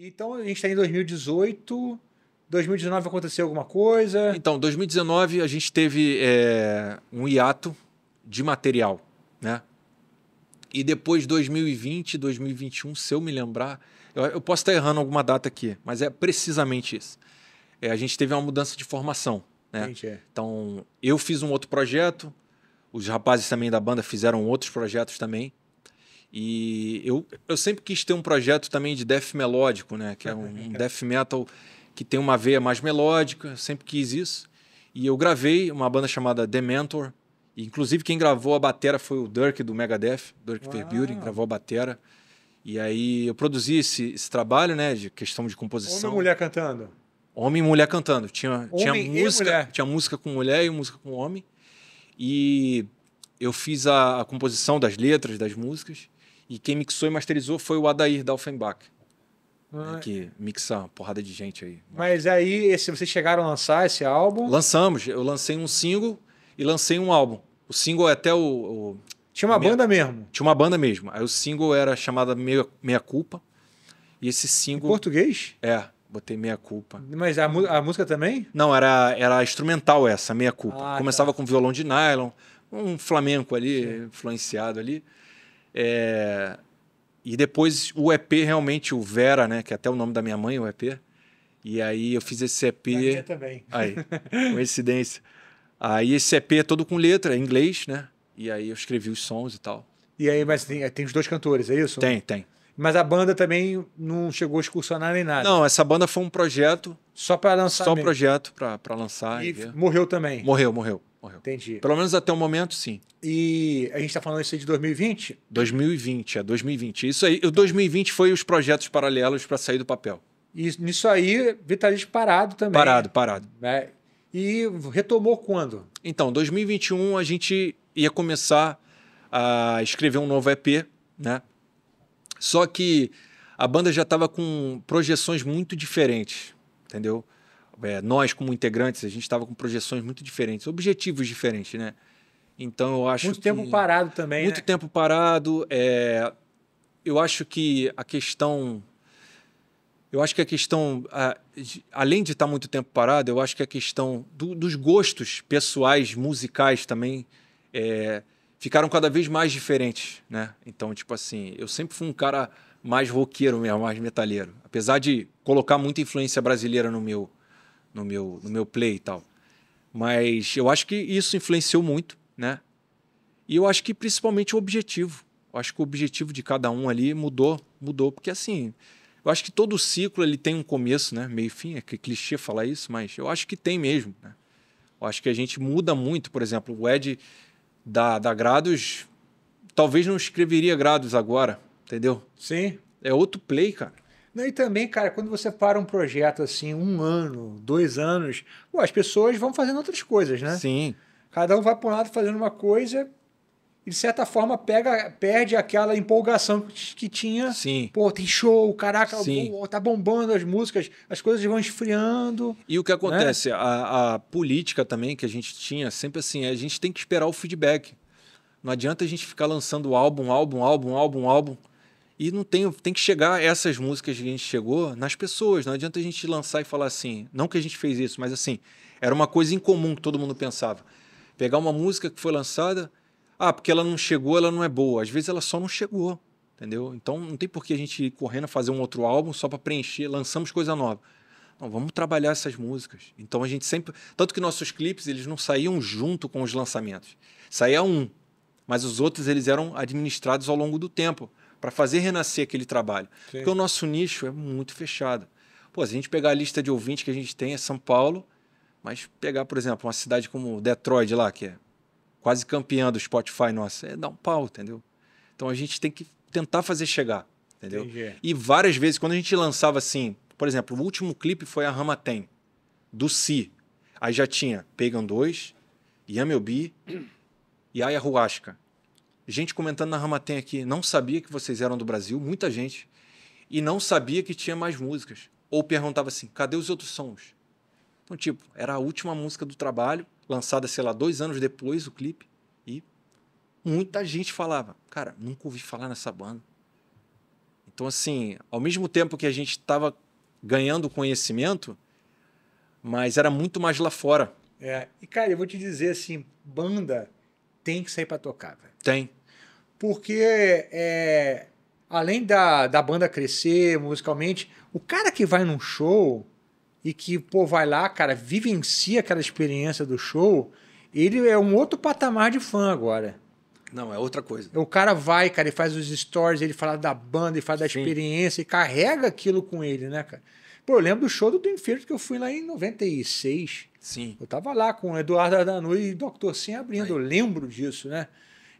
Então a gente está em 2018. 2019 aconteceu alguma coisa? Então, 2019 a gente teve é, um hiato de material, né? E depois 2020, 2021, se eu me lembrar, eu, eu posso estar errando alguma data aqui, mas é precisamente isso. É, a gente teve uma mudança de formação, né? Gente, é. Então, eu fiz um outro projeto, os rapazes também da banda fizeram outros projetos também. E eu, eu sempre quis ter um projeto também de death melódico, né? Que é um, uhum. death metal que tem uma veia mais melódica, sempre quis isso. E eu gravei uma banda chamada The Mentor. E, inclusive, quem gravou a batera foi o Dirk do Megadeth, Dirk Verburen, gravou a batera. E aí eu produzi esse, esse, trabalho, né, de questão de composição. Homem e mulher cantando. Homem e mulher cantando. Tinha, homem tinha música, mulher. tinha música com mulher e música com homem. E eu fiz a, a composição das letras das músicas. E quem mixou e masterizou foi o Adair da Offenbach. Né, ah, né, que mixa uma porrada de gente aí. Mas aí, se vocês chegaram a lançar esse álbum? Lançamos. Eu lancei um single e lancei um álbum. O single é até o. o tinha uma minha, banda mesmo? Tinha uma banda mesmo. Aí o single era chamada Meia, Meia Culpa. E esse single. Em português? É. Botei Meia Culpa. Mas a, a, música também? Não, era, era instrumental essa, Meia Culpa. Ah, Começava tá. com violão de nylon, um flamenco ali, Sim. influenciado ali. É... E depois o EP realmente, o Vera, né? Que é até o nome da minha mãe, o EP. E aí eu fiz esse EP. Eu também. Aí, coincidência. Aí esse EP é todo com letra, em inglês, né? E aí eu escrevi os sons e tal. E aí, mas tem, tem os dois cantores, é isso? Tem, tem. Mas a banda também não chegou a excursionar nem nada. Não, essa banda foi um projeto. Só para lançar. Só mesmo. um projeto para lançar. E, e morreu também. Morreu, morreu. Morreu. Entendi. Pelo menos até o momento, sim. E a gente está falando isso aí de 2020? 2020, é 2020. Isso aí, o 2020 foi os projetos paralelos para sair do papel. E nisso aí, Vitalício parado também. Parado, parado. Né? E retomou quando? Então, 2021 a gente ia começar a escrever um novo EP, né? Só que a banda já estava com projeções muito diferentes, entendeu? é, nós como integrantes, a gente estava com projeções muito diferentes, objetivos diferentes, né? Então eu acho muito que, tempo parado também, muito né? tempo parado. É, eu acho que a questão, eu acho que a questão, a, além de estar tá muito tempo parado, eu acho que a questão do, dos gostos pessoais musicais também é, ficaram cada vez mais diferentes, né? Então tipo assim, eu sempre fui um cara mais roqueiro mesmo, mais metalheiro, apesar de colocar muita influência brasileira no meu no meu, no meu play e tal. Mas eu acho que isso influenciou muito, né? E eu acho que principalmente o objetivo. Eu acho que o objetivo de cada um ali mudou, mudou, porque assim, eu acho que todo ciclo ele tem um começo, né? Meio fim, é, é clichê falar isso, mas eu acho que tem mesmo, né? Eu acho que a gente muda muito, por exemplo, o Ed da, da Grados talvez não escreveria Grados agora, entendeu? Sim. É outro play, cara. E também, cara, quando você para um projeto assim, um ano, dois anos, pô, as pessoas vão fazendo outras coisas, né? Sim. Cada um vai para um lado fazendo uma coisa e, de certa forma, pega, perde aquela empolgação que tinha. Sim. Pô, tem show, caraca, Sim. Pô, tá bombando as músicas, as coisas vão esfriando. E o que né? acontece? Né? A, a política também que a gente tinha, sempre assim, é a gente tem que esperar o feedback. Não adianta a gente ficar lançando álbum, álbum, álbum, álbum, álbum. E não tem, tem que chegar essas músicas que a gente chegou nas pessoas. Não adianta a gente lançar e falar assim, não que a gente fez isso, mas assim, era uma coisa incomum que todo mundo pensava. Pegar uma música que foi lançada, ah, porque ela não chegou, ela não é boa. Às vezes ela só não chegou, entendeu? Então não tem por que a gente ir correndo a fazer um outro álbum só para preencher, lançamos coisa nova. Não, vamos trabalhar essas músicas. Então a gente sempre, tanto que nossos clipes, eles não saíam junto com os lançamentos. Saía um, mas os outros eles eram administrados ao longo do tempo para fazer renascer aquele trabalho. Sim. Porque o nosso nicho é muito fechado. Pô, se a gente pegar a lista de ouvintes que a gente tem, é São Paulo, mas pegar, por exemplo, uma cidade como Detroit lá, que é quase campeã do Spotify nossa, é dar um pau, entendeu? Então a gente tem que tentar fazer chegar, entendeu? Entendi. E várias vezes, quando a gente lançava assim, por exemplo, o último clipe foi a Rama Tem, do Si. Aí já tinha Pagan 2, Yamel B e Ayahuasca gente comentando na Ramatem aqui, não sabia que vocês eram do Brasil, muita gente, e não sabia que tinha mais músicas. Ou perguntava assim, cadê os outros sons? Então, tipo, era a última música do trabalho, lançada, sei lá, dois anos depois, o clipe, e muita gente falava, cara, nunca ouvi falar nessa banda. Então, assim, ao mesmo tempo que a gente estava ganhando conhecimento, mas era muito mais lá fora. É, e cara, eu vou te dizer assim, banda tem que sair para tocar, velho. Tem porque é, além da, da banda crescer musicalmente, o cara que vai num show e que, pô, vai lá, cara, vivencia aquela experiência do show, ele é um outro patamar de fã agora. Não, é outra coisa. O cara vai, cara, ele faz os stories, ele fala da banda, ele fala da Sim. experiência, e carrega aquilo com ele, né, cara? Pô, eu lembro do show do Inferno que eu fui lá em 96. Sim. Eu tava lá com o Eduardo Danui e Dr. Sim abrindo, Aí. eu lembro disso, né?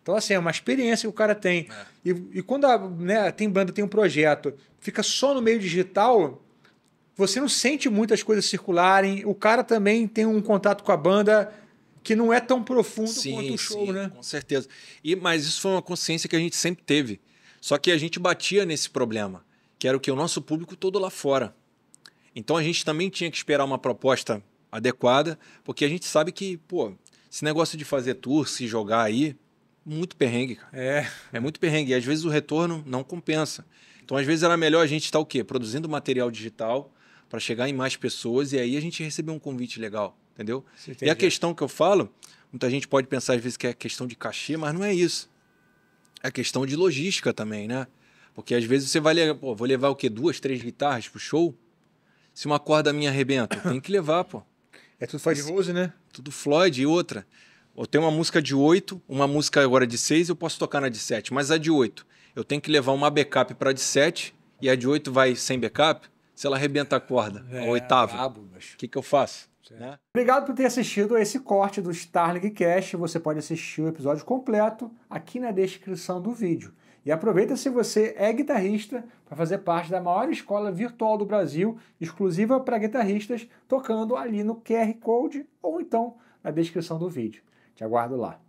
Então, assim, é uma experiência que o cara tem. É. E, e, quando a, né, tem banda, tem um projeto, fica só no meio digital, você não sente muitas coisas circularem. O cara também tem um contato com a banda que não é tão profundo sim, quanto o show, sim, né? Com certeza. E, mas isso foi uma consciência que a gente sempre teve. Só que a gente batia nesse problema, que era o que? O nosso público todo lá fora. Então a gente também tinha que esperar uma proposta adequada, porque a gente sabe que, pô, esse negócio de fazer tour, se jogar aí, muito perrengue, cara. É. É muito perrengue. E às vezes o retorno não compensa. Então, às vezes, era melhor a gente estar o quê? Produzindo material digital para chegar em mais pessoas e aí a gente receber um convite legal, entendeu? E a questão que eu falo, muita gente pode pensar às vezes que é questão de cachê, mas não é isso. É questão de logística também, né? Porque às vezes você vai levar, pô, vou levar o quê? Duas, três guitarras pro show? Se uma corda minha arrebenta, tem que levar, pô. É tudo Floyd Rose, né? Tudo Floyd e outra eu tenho uma música de 8, uma música agora de 6, eu posso tocar na de 7, mas a de 8, eu tenho que levar uma backup para de 7 e a de 8 vai sem backup, se ela arrebenta a corda, é, a oitava, o que, que eu faço? Né? Obrigado por ter assistido a esse corte do Starling Cast. Você pode assistir o episódio completo aqui na descrição do vídeo. E aproveita se você é guitarrista para fazer parte da maior escola virtual do Brasil, exclusiva para guitarristas, tocando ali no QR Code ou então na descrição do vídeo. Te aguardo lá.